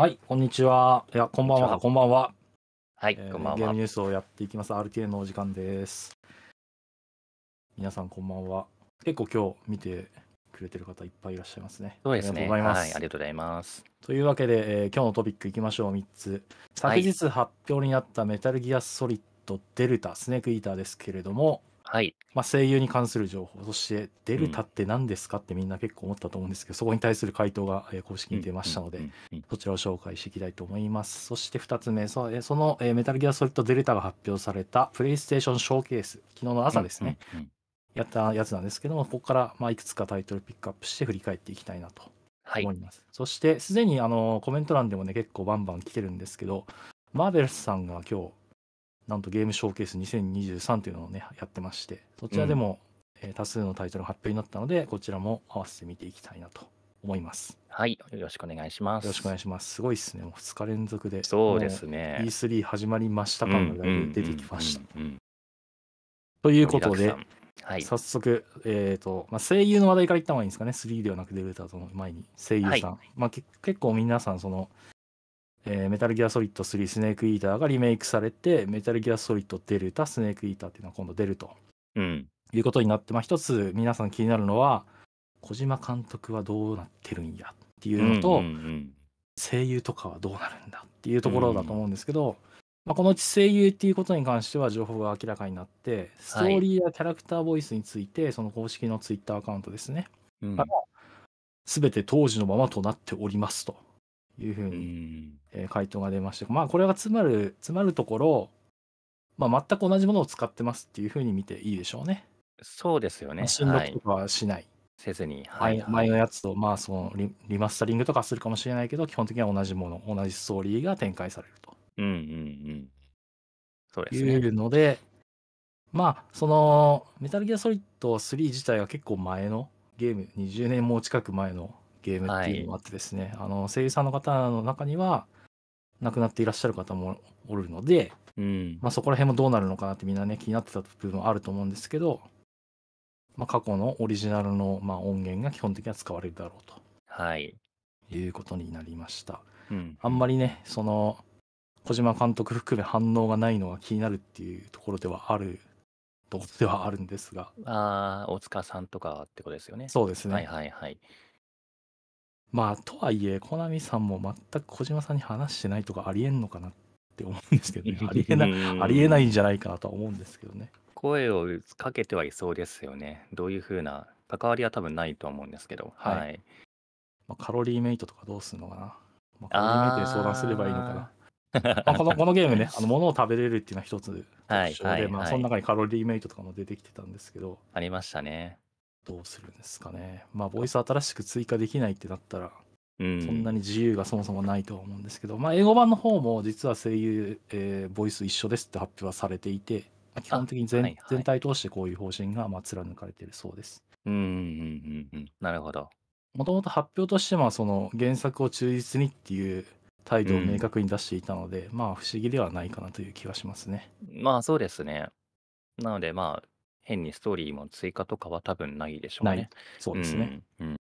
はい、こんにちは。いや、こんばんは。こんばんは。はい、えー、こんばんは。ゲームニュースをやっていきます。RTA のお時間です。皆さん、こんばんは。結構今日見てくれてる方いっぱいいらっしゃいますね。そうですね。ありがとうございます。はい、ありがとうございます。というわけで、えー、今日のトピックいきましょう。3つ。昨日発表になったメタルギアソリッドデルタ、スネークイーターですけれども、はい。まあ、声優に関する情報、そしてデルタって何ですかってみんな結構思ったと思うんですけど、そこに対する回答が公式に出ましたので、そちらを紹介していきたいと思います。そして2つ目、そのメタルギアソリッドデルタが発表されたプレイステーションショーケース、昨日の朝ですね、やったやつなんですけども、ここからまいくつかタイトルピックアップして振り返っていきたいなと思います。はい、そして、すでにあのコメント欄でもね、結構バンバン来てるんですけど、マーベルスさんが今日なんとゲームショーケース2023というのをね、やってまして、そちらでも、うん、えー、多数のタイトルが発表になったので、こちらも合わせて見ていきたいなと思います。はい、よろしくお願いします。よろしくお願いします。すごいっすね、もう2日連続で。そうですね。E3 始まりました感がだいぶ出てきました。ということで、はい、早速、えーとまあ、声優の話題からいった方がいいんですかね、3ではなくデルタとの前に、声優さん、はい、まあ、結構皆さんその、えー、メタルギアソリッド3スネークイーターがリメイクされて、メタルギアソリッドデルタ、スネークイーターっていうのは今度出ると、うん、いうことになって、まあ一つ皆さん気になるのは、小島監督はどうなってるんやっていうのと、うんうんうん、声優とかはどうなるんだっていうところだと思うんですけど、うん、まあ、このうち声優っていうことに関しては情報が明らかになって、ストーリーやキャラクターボイスについて、その公式のツイッターアカウントですね、うん、すべて当時のままとなっておりますと。いうふうに、え回答が出まして、まあ、これが詰まる、詰まるところ、まあ、全く同じものを使ってますっていうふうに見ていいでしょうね。そうですよね。し録とかはしない。はい、せずに、はい、前のやつと、まあ、そのリリマスタリングとかするかもしれないけど、基本的には同じもの、同じストーリーが展開されると。うんうんうん。そうですね。いうので、まあ、その、メタルギアソリッド3自体は結構前のゲーム、20年も近く前のゲームっていうのもあってですね、はい、あの声優さんの方の中には亡くなっていらっしゃる方もおるので、うんまあ、そこら辺もどうなるのかなってみんなね気になってた部分はあると思うんですけど、まあ、過去のオリジナルの、まあ、音源が基本的には使われるだろうと、はい、いうことになりました、うん、あんまりねその小島監督含め反応がないのが気になるっていうところではあるとこではあるんですがああ大塚さんとかってことですよねそうですねはいはいはいまあとはいえコナミさんも全く小島さんに話してないとかありえんのかなって思うんですけどね ありえないありえないんじゃないかなとは思うんですけどね声をかけてはいそうですよねどういうふうな関わりは多分ないと思うんですけどはい、はい、まあ、カロリーメイトとかどうするのかな、まあ、カロリーメイトに相談すればいいのかなまあこのこのゲームね、あの物を食べれるっていうのは一つ特徴で、はいはいはい、まあ、その中にカロリーメイトとかも出てきてたんですけど、ありましたね。どうするんですかね。まあ、ボイス新しく追加できないってなったら、そんなに自由がそもそもないとは思うんですけど、まあ、英語版の方も実は声優、えー、ボイス一緒ですって発表はされていて、基本的に全はいはい、全体通してこういう方針がまあ貫かれているそうです。うんうんうんうん、なるほど。もともと発表としてはその原作を忠実にっていう態度を明確に出していたので、うん、まあ不思議ではないかなという気はしますね。まあそうですね。なのでまあ変にストーリーも追加とかは多分ないでしょうね。ない。そうですね。うんうん、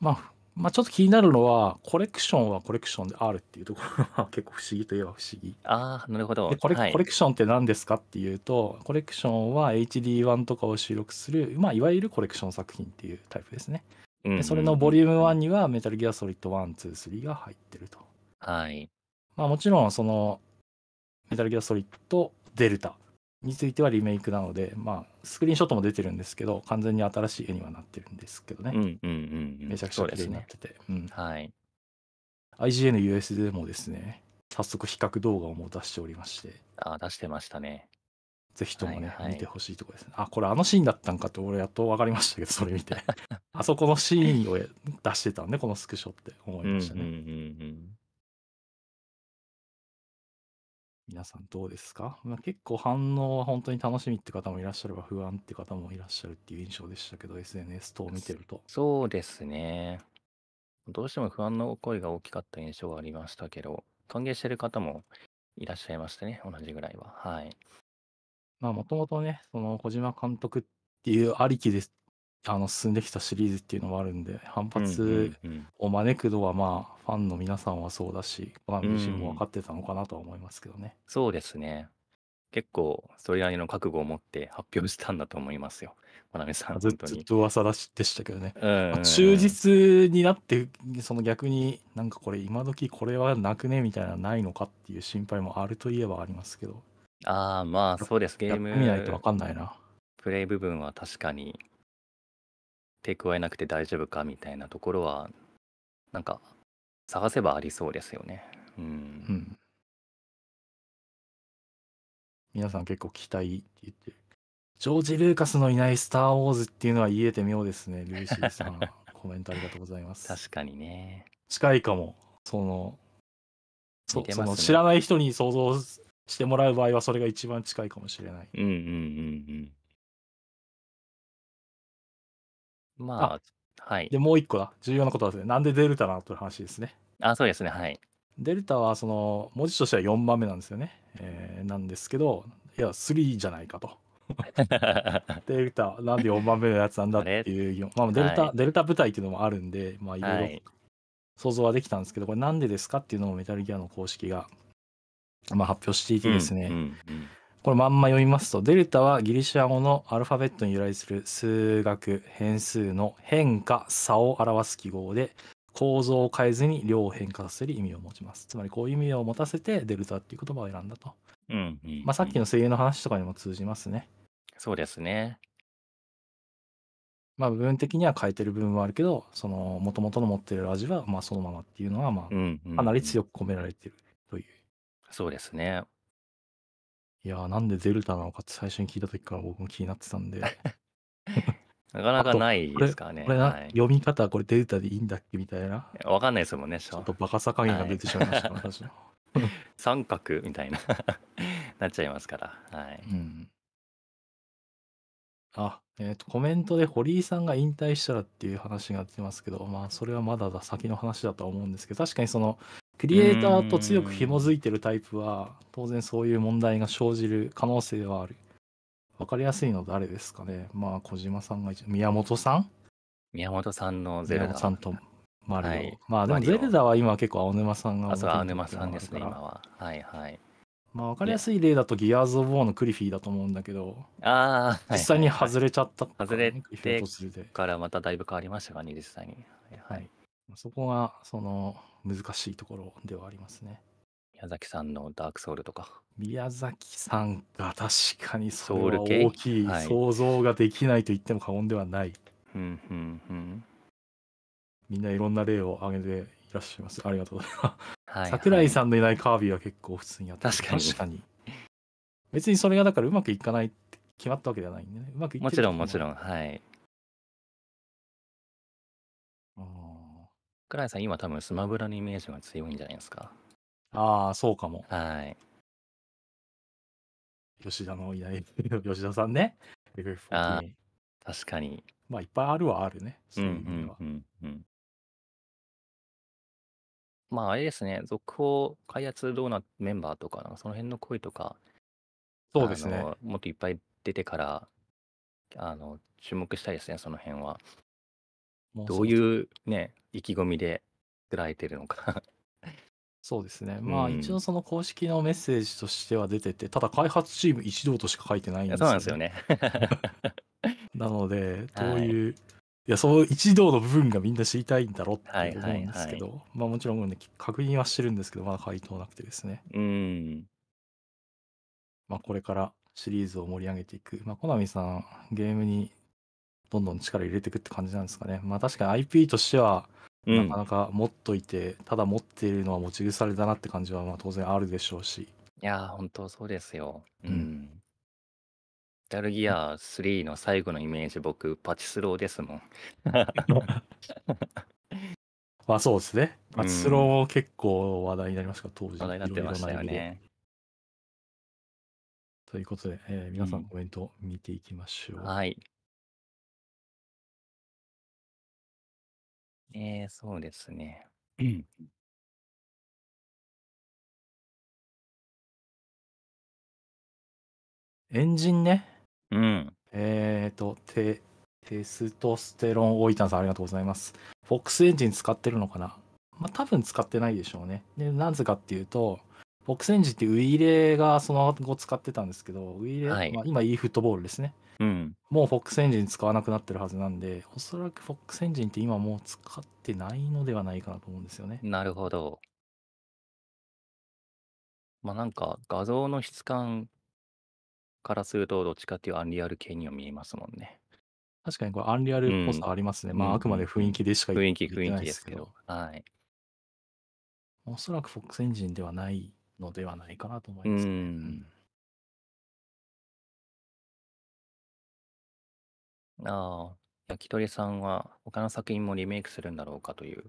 まあ、まあ、ちょっと気になるのは、コレクションはコレクションであるっていうところは結構不思議といえば不思議。ああ、なるほど。コレ、はい、コレクションって何ですかっていうと、コレクションは HD1 とかを収録する、まあ、いわゆるコレクション作品っていうタイプですね。それのボリューム1には、メタルギアソリッド1、2、3が入ってると。はい。まあ、もちろん、その、メタルギアソリッド、デルタについてはリメイクなので、まあ、スクリーンショットも出てるんですけど完全に新しい絵にはなってるんですけどね、うんうんうん、めちゃくちゃ綺麗になってて、ね、うんはい、IGNUS でもですね早速比較動画をもう出しておりましてあ出してましたねぜひともね、はいはい、見てほしいとこですねあこれあのシーンだったんかって俺やっと分かりましたけどそれ見て あそこのシーンを出してたんでこのスクショって思いましたね、うんうんうんうん皆さんどうですか、まあ、結構反応は本当に楽しみって方もいらっしゃれば不安って方もいらっしゃるっていう印象でしたけど SNS 等を見てると。そうですね。どうしても不安の声が大きかった印象がありましたけど、歓迎してる方もいらっしゃいましたね、同じぐらいは。はい。まあもともとね、その小島監督っていうありきですあの進んできたシリーズっていうのもあるんで反発を招くのはまあファンの皆さんはそうだしコナ自身も分かってたのかなとは思いますけどね、そうですね結構それなりの覚悟を持って発表したんだと思いますよ真ナさんずっと噂だしでしたけどね、まあ、忠実になってその逆になんかこれ今時これはなくねみたいなないのかっていう心配もあるといえばありますけどああまあそうですゲーム見ないと分かんないなプレイ部分は確かに手加えなくて大丈夫かみたいなところはなんか探せばありそうですよね。うん、うん、皆さん結構期待って言ってジョージ・ルーカスのいない「スター・ウォーズ」っていうのは言えて妙ですね、ルーシーさん。コメントありがとうございます。確かにね。近いかも。その、そね、その知らない人に想像してもらう場合はそれが一番近いかもしれない。うんうんうんうん。まあ、はい。で、もう一個だ。重要なことはですね、なんでデルタなのという話ですね。あ、そうですね。はい。デルタはその文字としては4番目なんですよね。えー、なんですけど、いや、3じゃないかと。デルタ、なんで4番目のやつなんだっていう まあ、デルタ、はい、デルタ部隊っていうのもあるんで、まあ、いろいろ想像はできたんですけど、これなんでですかっていうのをメタルギアの公式が、まあ、発表していてですね、うんうんうんこれまんま読みますと、デルタはギリシア語のアルファベットに由来する数学変数の変化差を表す記号で、構造を変えずに量を変化させる意味を持ちます。つまりこういう意味を持たせてデルタっていう言葉を選んだと。うん、うん、まあ、さっきの声優の話とかにも通じますね。そうですね。まあ部分的には変えてる部分はあるけど、その元々の持ってる味はまあそのままっていうのはまあかなり強く込められてるという。うんうん、そうですね。いやー、なんでゼルダなのかって最初に聞いた時から僕も気になってたんで。なかなかないですかね。これはい。読み方、これデルタでいいんだっけみたいな。わかんないですもんね、ちょっとバカさ加減が出てしまいましたね、私三角みたいな なっちゃいますから。はい。うん。あ、えっと、コメントで堀井さんが引退したらっていう話が出てますけど、まあ、それはまだだ、先の話だとは思うんですけど、確かにその、クリエイターと強く紐づいてるタイプは当然そういう問題が生じる可能性はある分かりやすいの誰ですかねまあ小島さんが一宮本さん宮本さんのゼルダさんとマリオ、はい、まあでもゼルダは今結構青沼さんがあそう青沼さんですね今ははいはいまあ分かりやすい例だとギアーズ・オブ・ウォーのクリフィーだと思うんだけどああ、実際に外れちゃった、ね、はいはいはい、外れてからまただいぶ変わりましたかね実際にはい、はいそこが、その、難しいところではありますね。宮崎さんのダークソウルとか。宮崎さんが確かにそれは大きい、想像ができないと言っても過言ではない。うんうんうん、みんないろんな例を挙げていらっしゃいます。ありがとうございます。桜井さんのいないカービィは結構普通にやってる確かに。別にそれがだからうまくいかないって決まったわけではないんでね。うまくいってもちろんもちろん。はい。倉井さん、今多分スマブラのイメージが強いんじゃないですか。ああ、そうかも。はい。吉田のいない 吉田さんね。FF14。確かに。まあ、いっぱいあるはあるね。うそんういう意味では。うんうんうん。まあ、あれですね、続報、開発どうなメンバーとか、その辺の声とか、そうですね。もっといっぱい出てから、あの、注目したいですね、その辺は。どういうね、意気込みで作られてるのか。そうですね。まあ一応その公式のメッセージとしては出てて、ただ開発チーム一同としか書いてないんでそうすなんよですよね。なので、どうい。う、いや、その一同の部分がみんな知りたいんだろうって思うんですはけい。ど、まあもちろんね、確認はしてるんですけど、まだ回答なくてですね。うん。まあこれからシリーズを盛り上げていく。まあコナミさん、ゲームにどんどん力入れていくって感じなんですかね。まあ確かに IP としては、なかなか持っといて、うん、ただ持っているのは持ち腐れだなって感じはまあ当然あるでしょうし。いやー、本当そうですよ。うん。ダルギア3の最後のイメージ、僕、パチスローですもん。まあそうですね。パチスロー結構話題になりました、当時。話題になってましたよね。ということで、えー、皆さんコメント見ていきましょう。はい。えそうですね。うん。ジンね。うん。えっと、テテストステロン大分さん、ありがとうございます。フォックスエンジン使ってるのかなまあ、多分使ってないでしょうね。で、なぜかっていうと、ックスエンジンってウイイレがその後使ってたんですけど、ウイイレ、はい。まあ、今 e フットボールですね。うん、もう FOX エンジン使わなくなってるはずなんで、おそらく FOX エンジンって今もう使ってないのではないかなと思うんですよね。なるほど。まあなんか画像の質感からするとどっちかっていうアンリアル系には見えますもんね。確かにこれアンリアルっぽさありますね。うまああくまで雰囲気でしか言雰囲気、雰囲気ですけど。はい。おそらく FOX エンジンではないのではないかなと思いますね。うん。ああ、焼き鳥さんは他の作品もリメイクするんだろうかという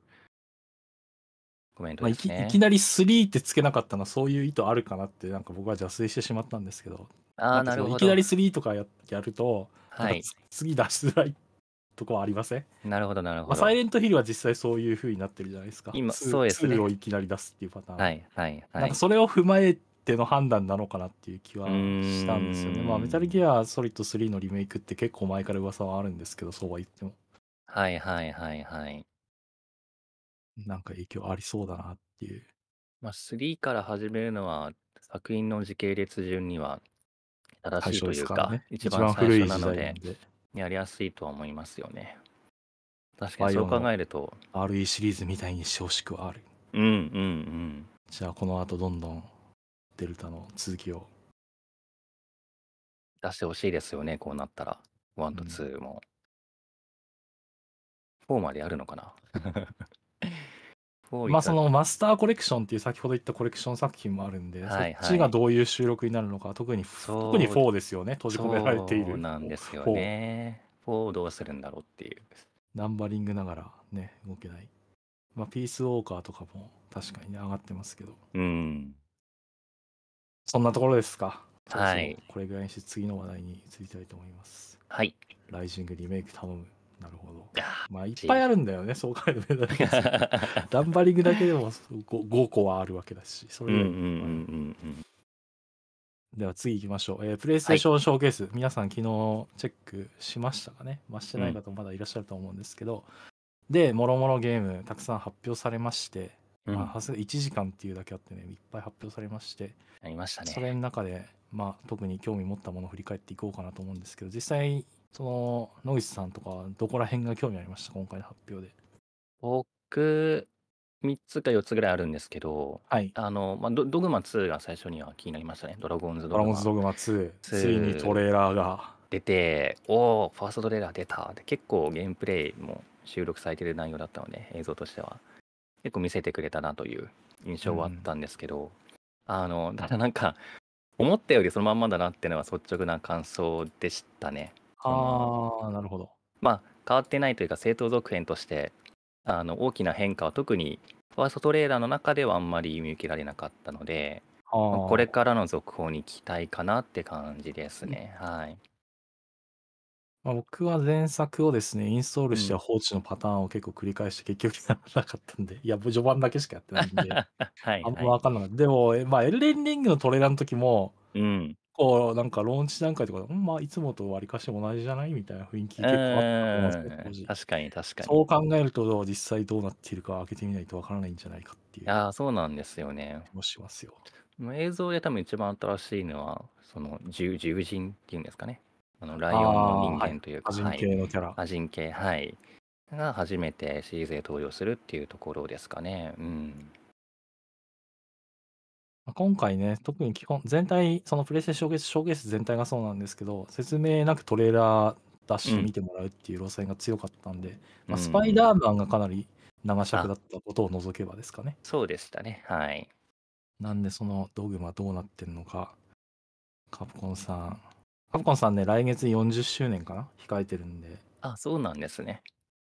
コメントまあ、でいきいきなり3ってつけなかったのはそういう意図あるかなってなんか僕は邪推してしまったんですけどああ、ないきなり3とかややるとはい。次出しづらいとこはありません、なるほど、なるまほあ、サイレントヒルは実際そういうふうになってるじゃないですか今そうですね2をいきなり出すっていうパターン、はい、はい、はなんかそれを踏まえ手の判断なのかなっていう気はしたんですよね。まあ、メタルギアソリッド3のリメイクって結構前から噂はあるんですけど、そうは言っても。はいはいはいはい。なんか影響ありそうだなっていう。まあ、3から始めるのは、作品の時系列順には正しいというか、かね、一番最初なので、でやりやすいとは思いますよね。確かにそう考えると。RE シリーズみたいに少しくはある。うんうんうん。じゃあ、この後どんどんデルタの続きを。出してほしいですよね、こうなったら。1と2も。うん、4までやるのかな まあそのマスターコレクションっていう先ほど言ったコレクション作品もあるんで、はいはい、そっちがどういう収録になるのか特に特に4ですよね閉じ込められているなんですよね 4, 4どうするんだろうっていうナンバリングながらね動けないまあピースウォーカーとかも確かに、ね、上がってますけどうんそんなところですか。はい。これぐらいにして次の話題に移りたいと思います。はい。ライジングリメイク頼む。なるほど。まあいっぱいあるんだよね、そう考える ダンバリングだけでも 5, 5個はあるわけだし、それで。では次行きましょう。えー、プレイステーションショーケース、はい、皆さん昨日チェックしましたかね、まあ、してない方もまだいらっしゃると思うんですけど、うん、で、もろもろゲームたくさん発表されまして、まあ、1時間っていうだけあってねいっぱい発表されましてありましたねそれの中で、まあ、特に興味持ったものを振り返っていこうかなと思うんですけど実際その野口さんとかどこら辺が興味ありました今回の発表で僕3つか4つぐらいあるんですけど、はい、あの、まあド、ドグマ2が最初には気になりましたね。ドラゴンズドラゴンズドグマ 2, 2ついにトレーラーが出て、おお、ファーストトレーラー出た。で結構ゲームプレイも収録されてる内容だったので、映像としては。結構見せてくれたなという印象はあったんですけど、うん、あの ただなんか思ったよりそのまんまだなっていうのは率直な感想でしたね。ああなるほど。まあ変わってないというか正当続編としてあの大きな変化は特にファーストトレーラーの中ではあんまり見受けられなかったので、これからの続報に期待かなって感じですね。はい、ま、僕は前作をですね、インストールして放置のパターンを結構繰り返して結局やらなかったんで、いや、序盤だけしかやってないんで、はいあんま分かんなかった。でも、え、ま、エルデンリングのトレーラーの時も、うん。こうなんかローンチ段階とかうん、ま、いつもとわりかし同じじゃないみたいな雰囲気結構あったと思うんです確かに確かに。そう考えると、実際どうなっているか開けてみないとわからないんじゃないかっていうああ、そうなんですよね。もしますよ。映像で多分一番新しいのは、その、獣獣人っていうんですかね。あのライオンの人間というか、はい、人系のキャラ。アジン系、はい。が初めてシリーズで登場するっていうところですかね。うん。今回ね、特に基本、全体、そのプレイステーションショーケース全体がそうなんですけど、説明なくトレーラー出して見てもらうっていう路線が強かったんで、うん、まあ、スパイダーマンがかなり長尺だったことを除けばですかね。そうでしたね。はい。なんで、そのドグマどうなってんのか、カプコンさん、カプコンさんね、来月40周年かな控えてるんで。あ、そうなんですね。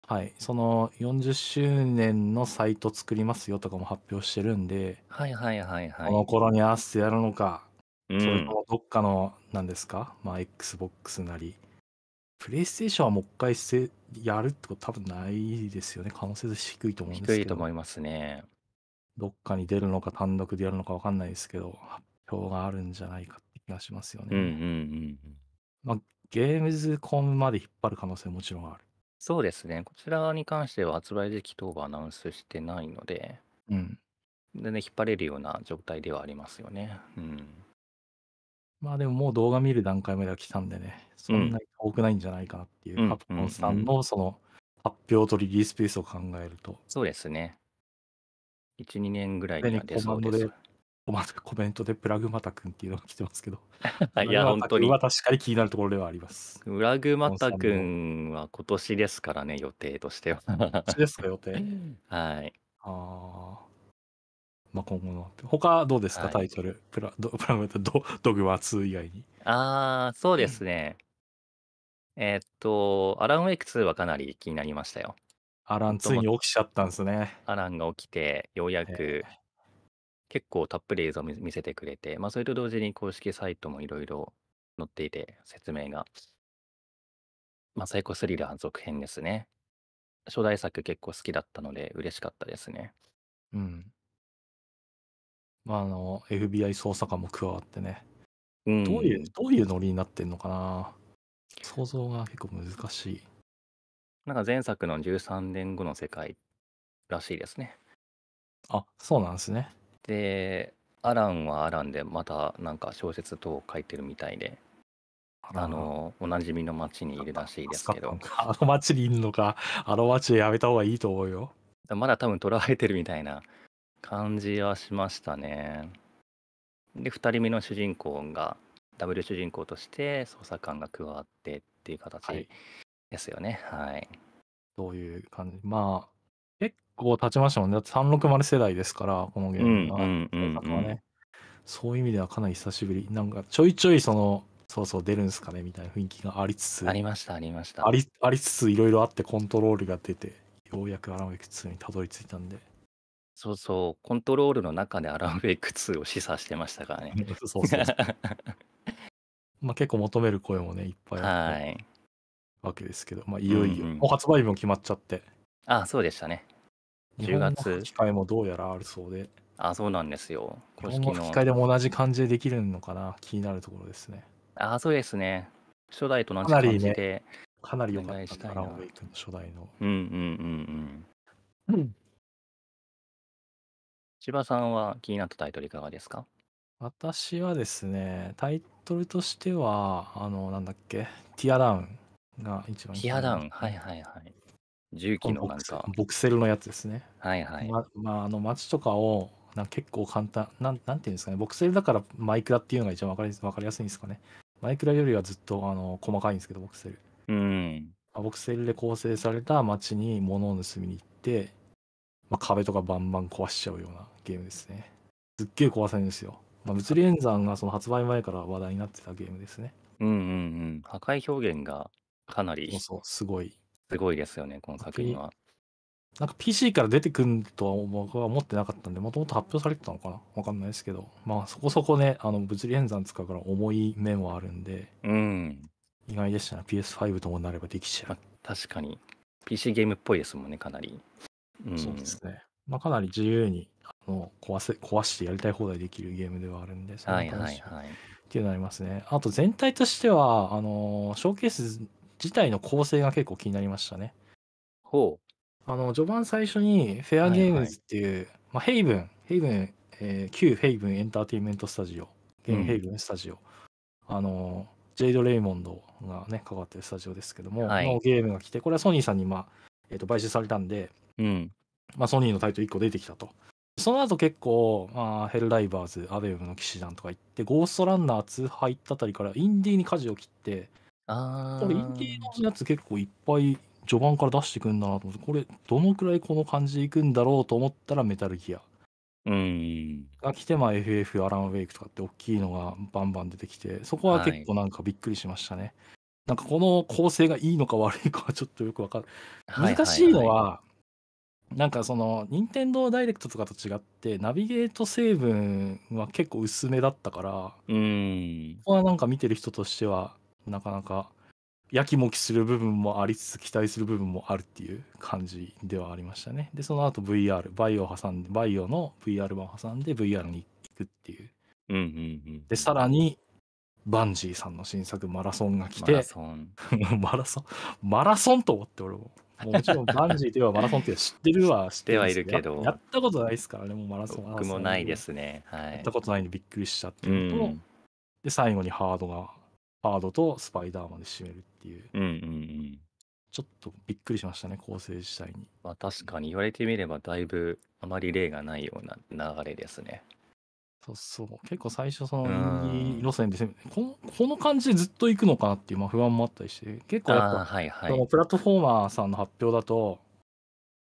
はい。その40周年のサイト作りますよとかも発表してるんで、はいはいはいはいこの頃に合わせてやるのか、うそれともどっかの、何ですかまあ、Xbox なり。プレイステーションはもう一回やるってこと多分ないですよね。可能性低いと思うんで低すいけと思ど、いますね。どっかに出るのか単独でやるのかわかんないですけど、発表があるんじゃないか出しますよね。うん。まあ、ゲームズコムまで引っ張る可能性もちろんある。そうですね。こちらに関しては発売時期等はアナウンスしてないので、うん。でね、引っ張れるような状態ではありますよね。うん。まあでももう動画見る段階までは来たんでね、そんなに多くないんじゃないかなっていうう、んカプコンさんのその発表とリリースペースを考えると、そうですね。1、2年ぐらいでそうででこす。コメントでプラグマタ君っていうのが来てますけど いや、本当に。は確かに気になるところではあります。プラグマタ君は今年ですからね、予定としては。今年ですか、予定。はい。ああ。まあ、今後の。他どうですか、はい、タイトル。プラドプラグマタドドグマ2以外に。ああ、そうですね。えっと、アランウェイク2はかなり気になりましたよ。アラン、ついに起きちゃったんですね。アランが起きて、ようやく、結構たっぷり映像を見せてくれて、まあ、それと同時に公式サイトもいろいろ載っていて、説明が。まあ、サイコスリラー続編ですね。初代作結構好きだったので、嬉しかったですね。うん。まあ、あの、FBI 捜査官も加わってね。うん、どういう、どういうノリになってんのかな想像が結構難しい。なんか前作の13年後の世界らしいですね。あ、そうなんですね。で、アランはアランで、またなんか小説等を書いてるみたいで、あの、おなじみの町にいるらしいですけど、あの町にいるのか、あの町でやめた方がいいと思うよ。まだ多分捉えてるみたいな感じはしましたね。で、2人目の主人公が、ダブル主人公として捜査官が加わってっていう形ですよね。はい。どういう感じまこう立ちましたもんね。360世代ですから、このゲームは。うんうんうんそういう意味ではかなり久しぶり。なんかちょいちょいその、そうそう出るんすかねみたいな雰囲気がありつつ。ありました、ありました。ありありつつ、いろいろあってコントロールが出て、ようやくアランウェイク2にたどり着いたんで。そうそう、コントロールの中でアランウェイク2を示唆してましたからね。そうそう まあ結構求める声もね、いっぱいあいわけですけど、まあいよいよ、うんうん、もう発売日も決まっちゃって。ああそうでしたね。10月。機会もどうやらあるそうで。あ、そうなんですよ。公式の。機会でも同じ感じでできるのかな、気になるところですね。あ、そうですね。初代と同じ感じで。かなり良、ね、かった。ランウェイ君の初代の。うんうんうんうん。うん。千葉さんは気になったタイトルいかがですか私はですね、タイトルとしては、あの、なんだっけ、ティアダウンが一番。ティアダウン、はいはいはい。重機のなんかボクセルのやつですねはいはいままああの街とかをなんか結構簡単なんなんていうんですかねボクセルだからマイクラっていうのが一番わかりわかりやすいんですかねマイクラよりはずっとあの細かいんですけどボクセルうんボクセルで構成された街に物を盗みに行って、まあ、壁とかバンバン壊しちゃうようなゲームですねすっげえ壊れるんですよ、まあ、物理演算がその発売前から話題になってたゲームですねうんうんうん破壊表現がかなりそうそうすごいすごいですよね、この作品は。なんか PC から出てくるとは僕は思ってなかったんで、もともと発表されてたのかなわかんないですけど、まあそこそこね、あの物理演算使うから重い面はあるんで、うん。意外でしたね。PS5 ともなればできちゃう。確かに。PC ゲームっぽいですもんね、かなり。うん、そうですね。まあかなり自由にあの壊せ壊してやりたい放題できるゲームではあるんです、はいはいはい。っていうのありますね。あと全体としては、あのショーケース自体の構成が結構気になりましたね。ほあの序盤最初にフェアゲームズっていう、まあ、ヘイブン、ヘイブン、えー旧ヘイブンエンターテインメントスタジオ、現ヘイブンスタジオ、あのジェイド・レイモンドがね、関わってるスタジオですけども、はいのゲームが来て、これはソニーさんに、まあえー、と買収されたんで、うん。まあ、ソニーのタイトル1個出てきたと。その後結構、まあ、ヘルライバーズ、アベウムの騎士団とか行って、ゴーストランナー2入ったあたりからインディーに舵を切って、これインディーのやつ結構いっぱい序盤から出してくんだなと思って、これどのくらいこの感じでいくんだろうと思ったらメタルギアうん。が来て、まあ FF、アランウェイクとかって大きいのがバンバン出てきて、そこは結構なんかびっくりしましたね。なんかこの構成がいいのか悪いかはちょっとよくわかる。い難はしいいのはい。なんかその、任天堂ダイレクトとかと違って、ナビゲート成分は結構薄めだったから、うん。ここはなんか見てる人としては、なかなかやきもきする部分もありつつ期待する部分もあるっていう感じではありましたね。でその後 VR バイオを挟んでバイオの VR 版を挟んで VR に行くっていう。うんうんうん、でさらにバンジーさんの新作マラソンが来てマラソン マラソンマラソンと思って俺も。もちろんバンジーといえばマラソンって知ってるは知ってはいるけどやったことないですからねもうマラソン僕もないですね、はい、やったことないんでびっくりしちゃってると、うん、で最後にハードがハードとスパイダーマンで締めるっていう、うんうんうん、ちょっとびっくりしましたね構成自体に、まあ、確かに言われてみればだいぶあまり例がないような流れですねそうそう結構最初その路線でこの感じでずっと行くのかなっていう不安もあったりして結構やっぱ、はいはい、プラットフォーマーさんの発表だと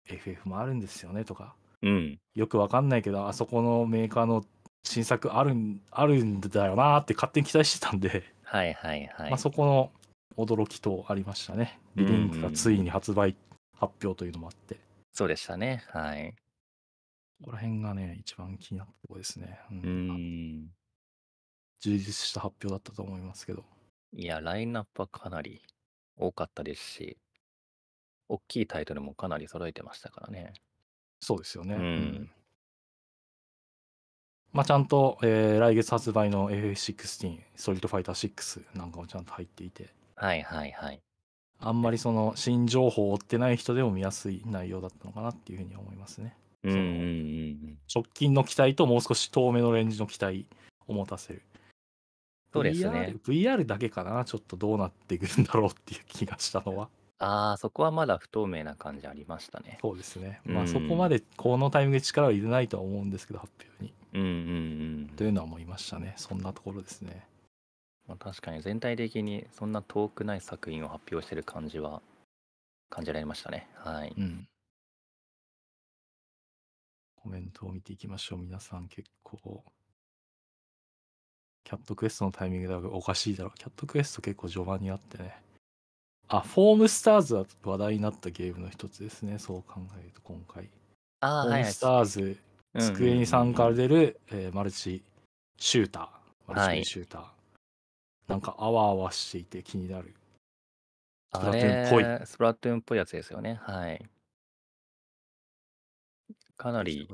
FF もあるんですよねとか、うん、よくわかんないけどあそこのメーカーの新作あるあるんだよなって勝手に期待してたんではいはいはい。まあ、そこの驚きとありましたね。リリンクがついに発売、発表というのもあって。そうでしたね。はい。ここら辺がね、一番気になったところですね。うん。うん充実した発表だったと思いますけど。いや、ラインナップはかなり多かったですし、大きいタイトルもかなり揃えてましたからね。そうですよね。うん、まあ、ちゃんと、えー、来月発売の f 1 6ストリートファイター6なんかもちゃんと入っていて、はいはいはい。あんまりその新情報を追ってない人でも見やすい内容だったのかなっていうふうに思いますね。うんうんうん。直近の期待ともう少し遠目のレンジの期待を持たせる。そうですね。VR, VR だけかな、ちょっとどうなってくるんだろうっていう気がしたのは。ああ、そこはまだ不透明な感じありましたね。そうですね。まあ、そこまでこのタイミングで力を入れないとは思うんですけど、発表に。うんうんうん。というのは思いましたね。そんなところですね。まあ、確かに全体的にそんな遠くない作品を発表してる感じは感じられましたね。はい。うん。コメントを見ていきましょう。皆さん結構。キャットクエストのタイミングだがおかしいだろう。キャットクエスト結構序盤にあってね。あ、フォームスターズは話題になったゲームの一つですね、そう考えると今回。あフォームスターズ、机にさんから出る、えーマルチシューター、マルチシューター。なんかあわあわしていて気になる。スプラトゥーンっぽい。スプラトゥーンっぽいやつですよね。はい。かなり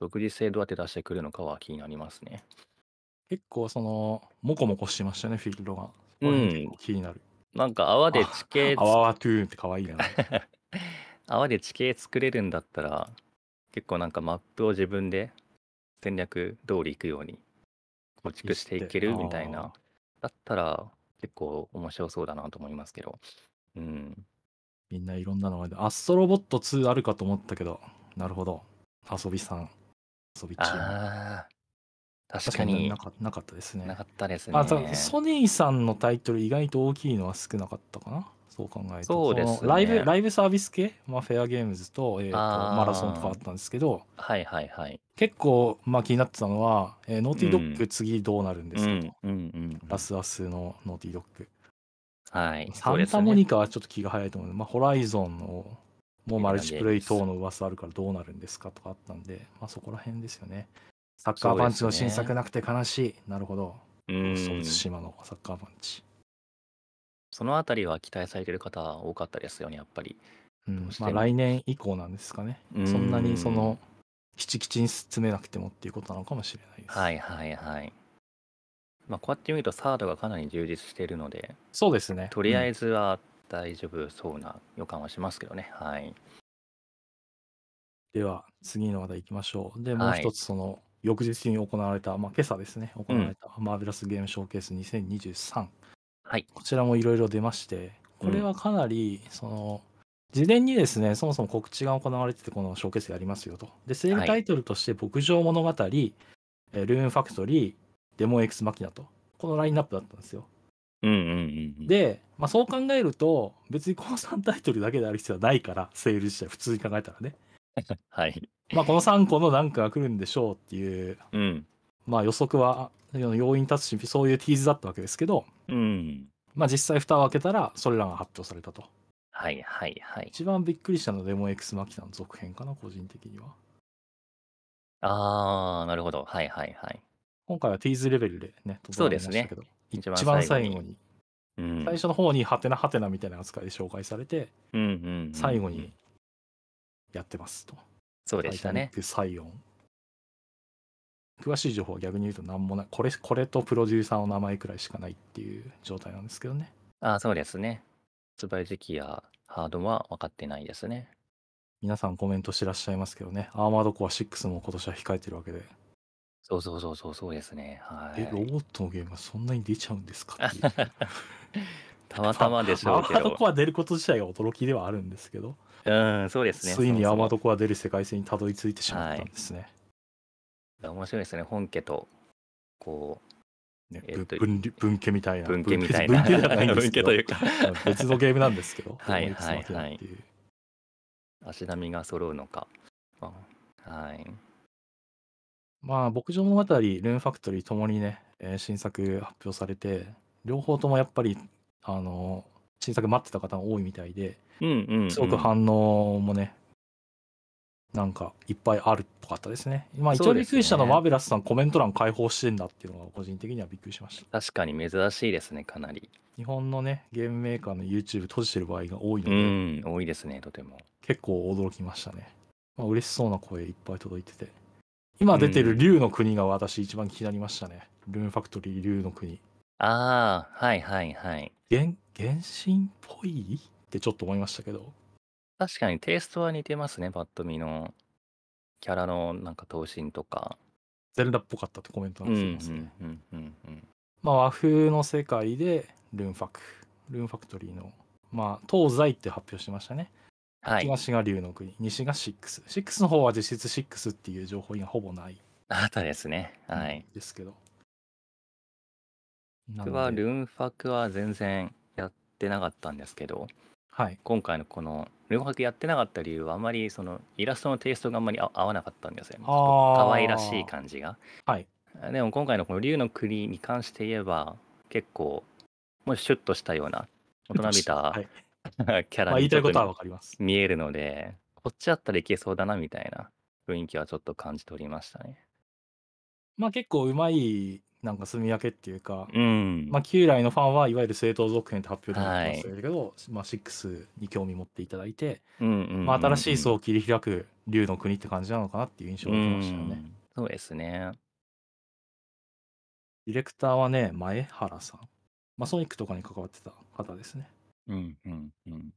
独自性どうやって出してくるのかは気になりますね。結構その、もこもこしてましたね、フィールドが。こうい気になる。なんか泡で地形泡わトゥーンって可愛いな。泡で地形作れるんだったら結構なんかマップを自分で戦略通り行くように構築していけるみたいなだったら結構面白そうだなと思いますけど、うん、みんないろんなのがアストロボット2あるかと思ったけどなるほど遊びさん遊び中あ確かになかなかったですね。なかったですね。あソニーさんのタイトル意外と大きいのは少なかったかなそう考えるとそうですねライブライブサービス系、まあ、フェアゲームズと,、えーとマラソンとかあったんですけどはいはいはい。結構、まあ、気になってたのは、えーノーティードック、グ次どうなるんですかと、うんうんうんラスアスのノーティードッグ、はい。サンタモニカはちょっと気が早いと思うので、まあ、ホライゾンのもうマルチプレイ等の噂あるからどうなるんですかとかあったんで、まあ、そこら辺ですよねサッカーパンチの新作なくて悲しい。ね、なるほど。うん。そ島のサッカーパンチ。そのあたりは期待されてる方多かったですよね、やっぱり。うん、まあ来年以降なんですかね。そんなにその、きちきちに進めなくてもっていうことなのかもしれないです。はいはいはい。まあこうやって見るとサードがかなり充実しているので、そうですね。とりあえずは大丈夫そうな予感はしますけどね。うん、はい。では次の話題いきましょう。で、もう一つその、はい翌日に行われた、まあ、今朝ですね、行われた、マーベラスゲームショーケース2023。はい。こちらもいろいろ出まして、これはかなり、その、事前にですね、そもそも告知が行われてて、このショーケースやりますよと。で、セールタイトルとして、牧場物語、ルーンファクトリー、デモンエクスマキナと。このラインナップだったんですよ。うんうんうんうん。、で、まあ、そう考えると、別にこの3タイトルだけである必要はないから、セール自体、普通に考えたらね。はい。まあ、この3個のなんかが来るんでしょうっていう、うん、まあ予測は要因立つし、そういうティーズだったわけですけど、うん、まあ実際蓋を開けたら、それらが発表されたと。はいはいはい。一番びっくりしたのはデモスマキタの続編かな、個人的には。ああなるほど。はいはいはい。今回はティーズレベルでね、そうですね。一番最後に。最初の方にハテナハテナみたいな扱いで紹介されて、最後にやってますと。そうでしたね。サイオン。詳しい情報は逆に言うと何もない。これ、これとプロデューサーの名前くらいしかないっていう状態なんですけどね。ああ、そうですね。発売時期やハードは分かってないですね。皆さんコメントしてらっしゃいますけどね。アーマードコア6も今年は控えてるわけで。そうそうそうそうそうですね。はい。え、ロボットのゲームはそんなに出ちゃうんですか ってたまたまでしょうけど。アーマードコア出ること自体が驚きではあるんですけど。うん、そうですね。ついにアマドコア出る世界線にたどり着いてしまったんですね。はい、面白いですね、本家と、こう、ね、えっと、分分家みたいな。分家みたいな。分家じゃないんですけど。というか別のゲームなんですけど。はいはいはい。足並みが揃うのか。はい。まあ、牧場物語、ルーンファクトリーともにね、えー、新作発表されて、両方ともやっぱり、あの、新作待ってた方が多いみたいで、すごく反応もねなんかいっぱいあるっぽかったですね。まあ一応びっくりしたのは、ね、マーベラスさんコメント欄開放してんだっていうのが個人的にはびっくりしました。確かに珍しいですね、かなり。日本のね、ゲームメーカーの YouTube 閉じてる場合が多いので、うん、多いですね、とても。結構驚きましたね。まあ嬉しそうな声いっぱい届いてて。今出てる竜の国が私一番気になりましたね。うん、ルームファクトリー竜の国。ああ、はいはいはい。原、原神っぽいってちょっと思いましたけど。確かにテイストは似てますね、パッと見の。キャラのなんか闘身とか。ゼルダっぽかったってコメントなんですね。まあ和風の世界でルーンファク、ルーンファクトリーの、まあ東西って発表してましたね。はい、東が龍の国、西が6。6の方は実質6っていう情報がほぼない。あたですね。はい。ですけど。僕はルーンファクは全然やってなかったんですけど、はい。今回のこの両白やってなかった理由はあまりそのイラストのテイストがあんまりあ合わなかったんですよね。可愛らしい感じが。はい。でも今回のこの竜の国に関して言えば結構もうシュッとしたような大人びはたい。キャラあ、言にいちたょいっことはわかります。見えるのでこっちあったらいけそうだなみたいな雰囲気はちょっと感じ取りましたね。まあ、結構うまいなんかみ分けっていうか、うん、まあ、旧来のファンはいわゆる正統続編って発表になりましたけど、はいまあ、スに興味持っていただいて、うんまあ、新しい層を切り開く竜の国って感じなのかなっていう印象を受けましたよね。うん、そうですねディレクターはね前原さん、まあ、ソニックとかに関わってた方ですね。うんうんうん、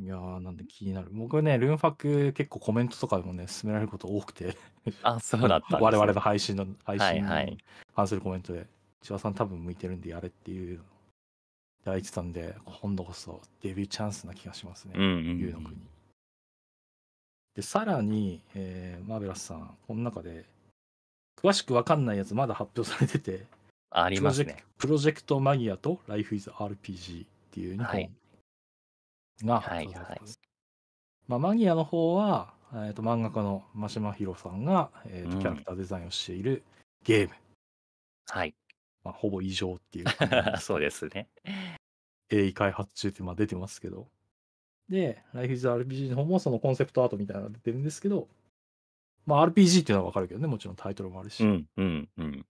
いやー、なんで気になる。僕ね、ルンファク結構コメントとかでもね、勧められること多くて あ、そうだった我々の配信の、配信に関するコメントで、千葉さん多分向いてるんでやれっていうのをいてたんで、今度こそデビューチャンスな気がしますうんうんのう国。で、さらに、えーマーベラスさん、この中で、詳しくわかんないやつまだ発表されてて、ありプロまジすェクね。プロジェクトマギアと Life is RPG っていう2はいが、はいはい。まあ、マニアの方は、えー、と漫画家の真島ひさんが、えー、とキャラクターデザインをしているゲーム、はい。まあ、ほぼ異常っていうそうですね。鋭意開発中ってまあ出てますけど。で、Life is RPG の方もそのコンセプトアートみたいなのが出てるんですけど、まあ RPG っていうのはわかるけどね、もちろんタイトルもあるし、うんうんうん。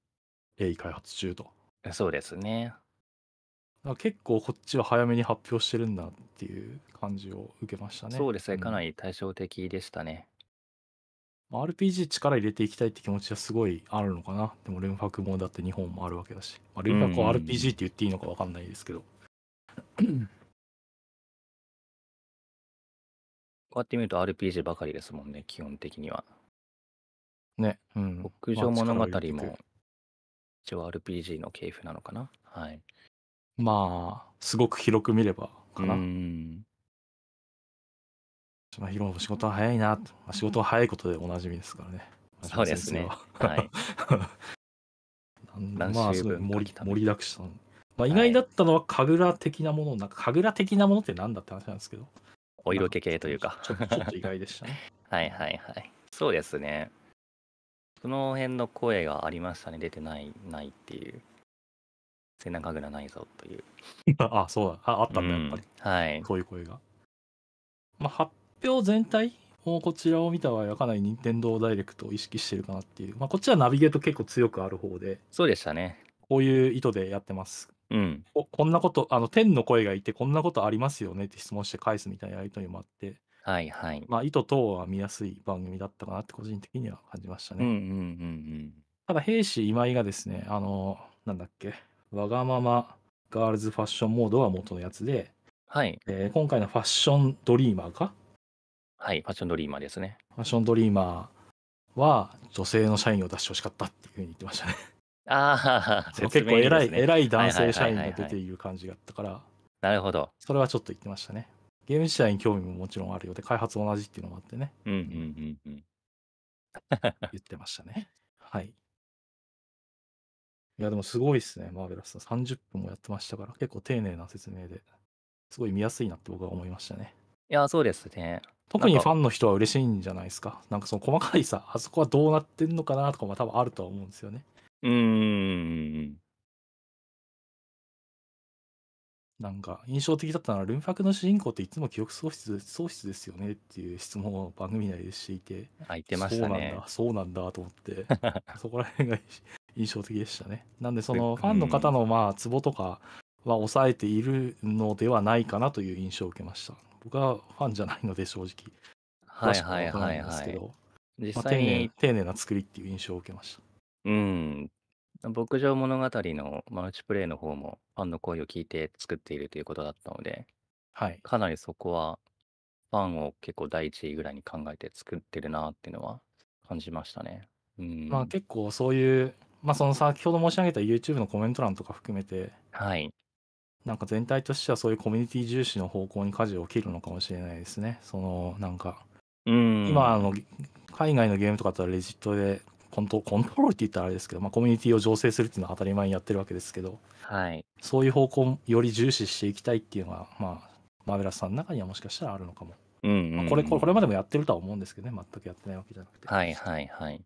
鋭意開発中と。そうですね。結構こっちは早めに発表してるんだっていう感じを受けましたね。そうですね、うん、かなり対照的でしたね。RPG 力入れていきたいって気持ちはすごいあるのかな。でも、連泊もだって日本もあるわけだし、まあ、連泊を RPG って言っていいのか分かんないですけど。う んこうやって見ると RPG ばかりですもんね、基本的には。ね。うん、牧場物語も一応 RPG の系譜なのかな。はい。まあ、すごく広く見ればかな。まあ、ヒロも仕事は早いな、まあ、仕事は早いことでおなじみですからね。そうですね。はい。まあ、すごい盛り盛りだくさん。まあ、意外だったのは、神楽的なもの、なんか神楽的なものってなんだって話なんですけど。お色気系というか。ちょっと意外でしたね。はいはいはい。そうですね。その辺の声がありましたね、出てない、ないっていう。背中ぐらないぞという。あ、そうだ。ああったんだ、やっぱり。はい。そういう声が。まあ、発表全体をこちらを見た場合はかなり任天堂ダイレクトを意識してるかなっていう。まあ、こっちはナビゲート結構強くある方で。そうでしたね。こういう意図でやってます。うん、ここんなことあの天の声がいてこんなことありますよねって質問して返すみたいなやりとりもあってはいはいまあ意図等は見やすい番組だったかなって個人的には感じましたね、うんうんうんうん、ただ兵士今井がですねあのなんだっけわがままガールズファッションモードは元のやつで、はい。えー、今回のファッションドリーマーかはい、ファッションドリーマーですね。ファッションドリーマーは女性の社員を出してほしかったっていうふうに言ってましたね。ああ、結構偉い、偉い男性社員が出ている感じがあったから、なるほど。それはちょっと言ってましたね。ゲーム自体に興味ももちろんあるようで、開発同じっていうのもあってね。うんうんうんうん。言ってましたね。はい。いや、でもすごいですね、マーベラスさん。30分もやってましたから、結構丁寧な説明で、すごい見やすいなって僕は思いましたね。いや、そうですね。特にファンの人は嬉しいんじゃないですか。なんかその細かいさ、あそこはどうなってんのかなとかも多分あるとは思うんですよね。うーん。なんか印象的だったのは、ルンファクの主人公っていつも記憶喪失喪失ですよねっていう質問を番組内でしていて、あ、言ってましたね。そうなんだ、そうなんだと思って、そこら辺が印象的でしたね。なんでそのファンの方のまあツボとかは抑えているのではないかなという印象を受けました。僕はファンじゃないので正直。はいはいはいはい。実際に、丁寧な作りっていう印象を受けました。うん。牧場物語のマルチプレイの方もファンの声を聞いて作っているということだったので、はい、かなりそこはファンを結構第一位ぐらいに考えて作ってるなっていうのは感じましたね。うん、まあ結構そういうまあ、その先ほど申し上げた YouTube のコメント欄とか含めて、はい。なんか全体としてはそういうコミュニティ重視の方向に舵を切るのかもしれないですね。そのなんか、うん、今あの海外のゲームとかだったらレジットでコントコントロールって言ったらあれですけど、まあ、コミュニティを醸成するっていうのは当たり前にやってるわけですけど、はい、そういう方向をより重視していきたいっていうのが、まあ、マーベラスさんの中にはもしかしたらあるのかも。うん、まこれこれまでもやってるとは思うんですけどね全くやってないわけじゃなくて。はいはいはい。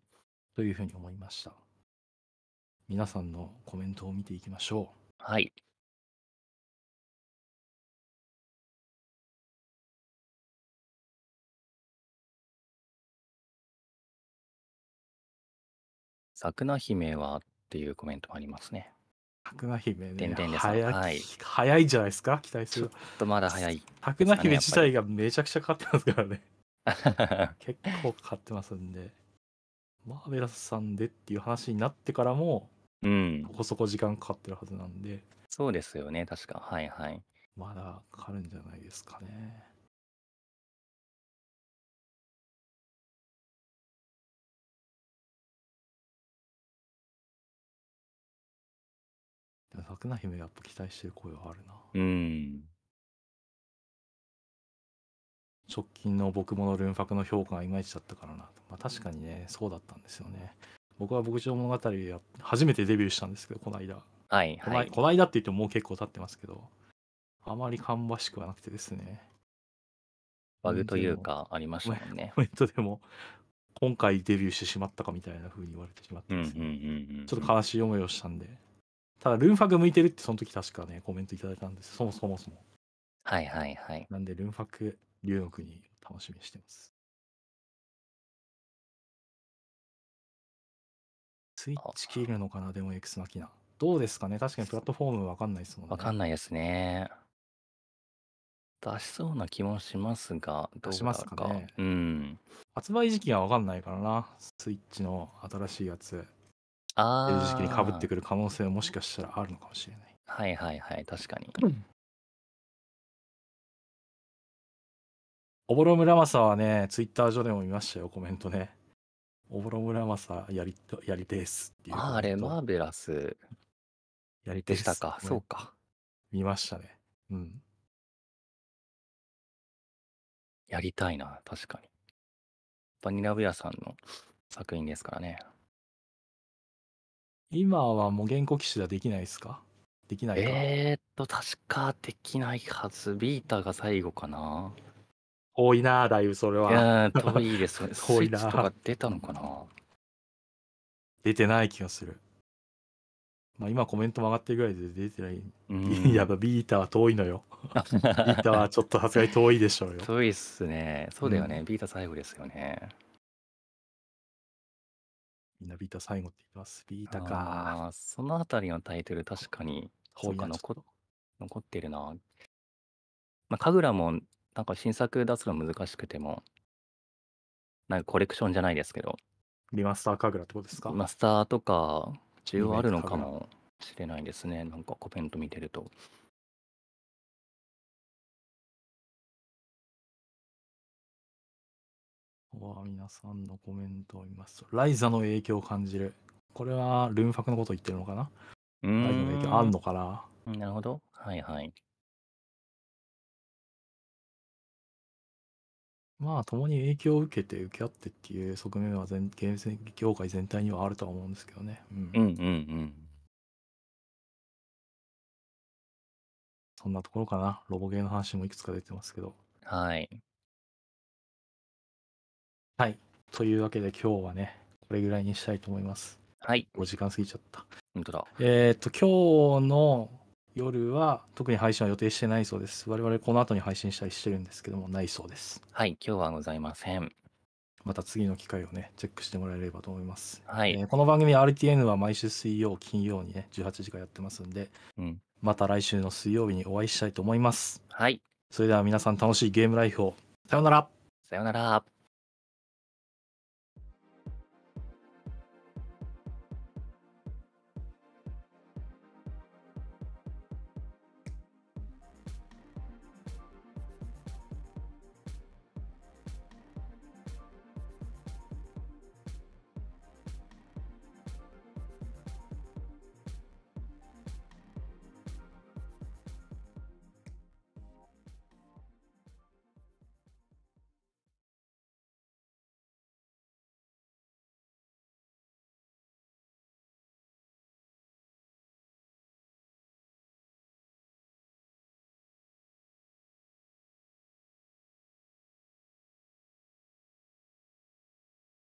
というふうに思いました。皆さんのコメントを見ていきましょう。はい。桜姫はっていうコメントもありますね。桜姫ね。点々です早,、はい、早いじゃないですか期待する。ちょっとまだ早い、桜姫自体がめちゃくちゃ買ってますからね。結構買ってますんで。マーベラスさんでっていう話になってからも、うん。そこそこ時間かかってるはずなんで、そうですよね、確か。はいはい。まだかかるんじゃないですかね。でも桜姫やっぱ期待してる声はあるな。うん。直近の僕ものルンファクの評価がいまいちだったからなまあ確かにね、そうだったんですよね。僕は牧場物語で初めてデビューしたんですけど、この間。はいこの、はい。この間って言ってももう結構経ってますけど、あまり芳しくはなくてですね。バグというか、ありましたもんね。コメントでも、今回デビューしてしまったかみたいな風に言われてしまってちょっと悲しい思いをしたんで。ただ、ルンファク向いてるって、その時確かね、コメントいただいたんです。そもそもそも。はいはいはい。なんで、ルンファク、龍の国、楽しみにしてます。スイッチ切るのかな、でもエクスマキナ。どうですかね確かにプラットフォームわかんないですもんね。わかんないですね。出しそうな気もしますが、どうか出しますかね。うん。発売時期がわかんないからな、スイッチの新しいやつ。ああ。時期にかぶってくる可能性もしかしたらあるのかもしれない。はいはいはい、確かに。うんおぼろ村正はね、ツイッター上でも見ましたよ、コメントね。オボロムラマサやりとやりてーすっていう。ああれ、マーベラスやりでしたか、そうか。見ましたね。うん。やりたいな、確かに。バニラブヤさんの作品ですからね。今はもう原稿機種ではできないですかできないかえー、っと、確かできないはず。ビータが最後かな。多いな、だいぶそれは。いや遠いです。遠いな。スイッチとか出たのかな出てない気がする。まあ、今コメントも上がってるぐらいで出てない。うん、やっぱビータは遠いのよ。ビータはちょっとさすがに遠いでしょうよ。遠いっすね。そうだよね。うん、ビータ最後ですよね。みんなビータ最後って言ってます。ビータか。そのあたりのタイトル確かに、そうか残っ残ってるな。まあ、神楽もなんか新作出すの難しくても、なんかコレクションじゃないですけど、リマスターグラってことですかマスターとか、需要あるのかもしれないですね。なんかコメント見てると。わ皆さんのコメントを見ますライザの影響を感じる。これはルンファクのことを言ってるのかなライザの影響あんのかななるほど。はいはい。まあ、共に影響を受けて受け合ってっていう側面は全、ゲーム業界全体にはあるとは思うんですけどね。うん。うんうんうんそんなところかな。ロボゲーの話もいくつか出てますけど。はい。はい。というわけで今日はね、これぐらいにしたいと思います。はい。5時間過ぎちゃった。本当だ。えっと、今日の夜は特に配信は予定してないそうです。我々この後に配信したりしてるんですけども、ないそうです。はい、今日はございません。また次の機会をね、チェックしてもらえればと思います。はい。えー、この番組 RTN は毎週水曜、金曜にね、18時からやってますんで、うん、また来週の水曜日にお会いしたいと思います。はい。それでは皆さん楽しいゲームライフを。さよなら。さよなら。